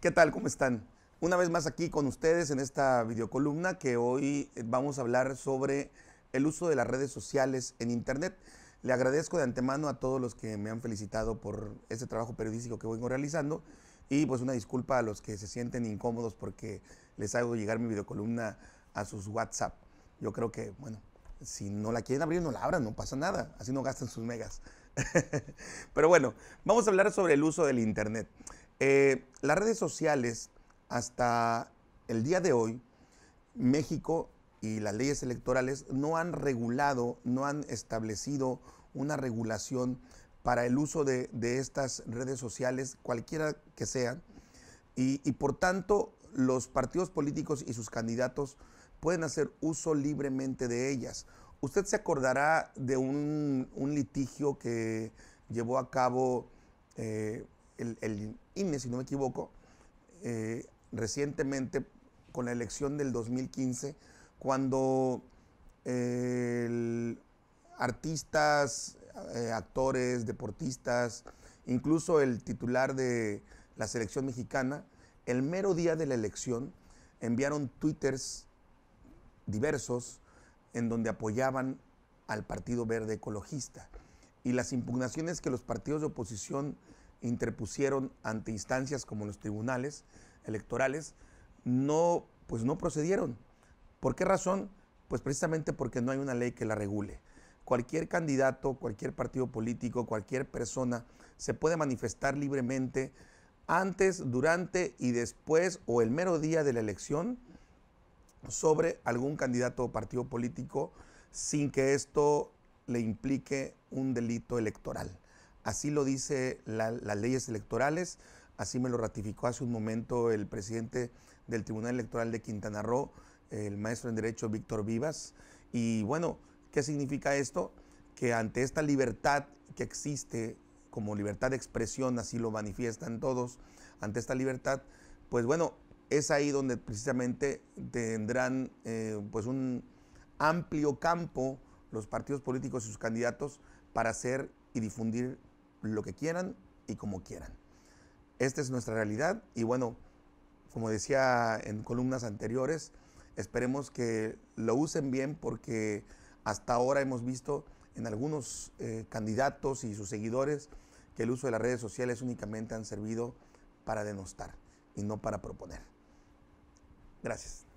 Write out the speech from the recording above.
¿Qué tal? ¿Cómo están? Una vez más aquí con ustedes en esta videocolumna que hoy eh, vamos a hablar sobre el uso de las redes sociales en Internet. Le agradezco de antemano a todos los que me han felicitado por este trabajo periodístico que vengo realizando y pues una disculpa a los que se sienten incómodos porque les hago llegar mi videocolumna a sus WhatsApp. Yo creo que, bueno, si no la quieren abrir, no la abran, no pasa nada, así no gastan sus megas. Pero bueno, vamos a hablar sobre el uso del Internet. Eh, las redes sociales, hasta el día de hoy, México y las leyes electorales no han regulado, no han establecido una regulación para el uso de, estas redes sociales, cualquiera que sea, y, por tanto los partidos políticos y sus candidatos pueden hacer uso libremente de ellas. Usted se acordará de un, litigio que llevó a cabo eh, el, el INE, si no me equivoco, eh, recientemente con la elección del 2015, cuando eh, artistas, eh, actores, deportistas, incluso el titular de la selección mexicana, el mero día de la elección enviaron twitters diversos en donde apoyaban al Partido Verde Ecologista. Y las impugnaciones que los partidos de oposición interpusieron ante instancias como los tribunales electorales, no, pues no procedieron. ¿Por qué razón? Pues precisamente porque no hay una ley que la regule. Cualquier candidato, cualquier partido político, cualquier persona se puede manifestar libremente antes, durante y después o el mero día de la elección sobre algún candidato o partido político sin que esto le implique un delito electoral. Así lo dice las leyes electorales, así me lo ratificó hace un momento el presidente del Tribunal Electoral de Quintana Roo, el maestro en Derecho Víctor Vivas. Y bueno, ¿qué significa esto? Que ante esta libertad que existe como libertad de expresión, así lo manifiestan todos, ante esta libertad, pues bueno, es ahí donde precisamente tendrán eh, pues un amplio campo los partidos políticos y sus candidatos para hacer y difundir lo que quieran y como quieran. Esta es nuestra realidad y bueno, como decía en columnas anteriores, esperemos que lo usen bien porque hasta ahora hemos visto en algunos eh, candidatos y sus seguidores que el uso de las redes sociales únicamente han servido para denostar y no para proponer. Gracias.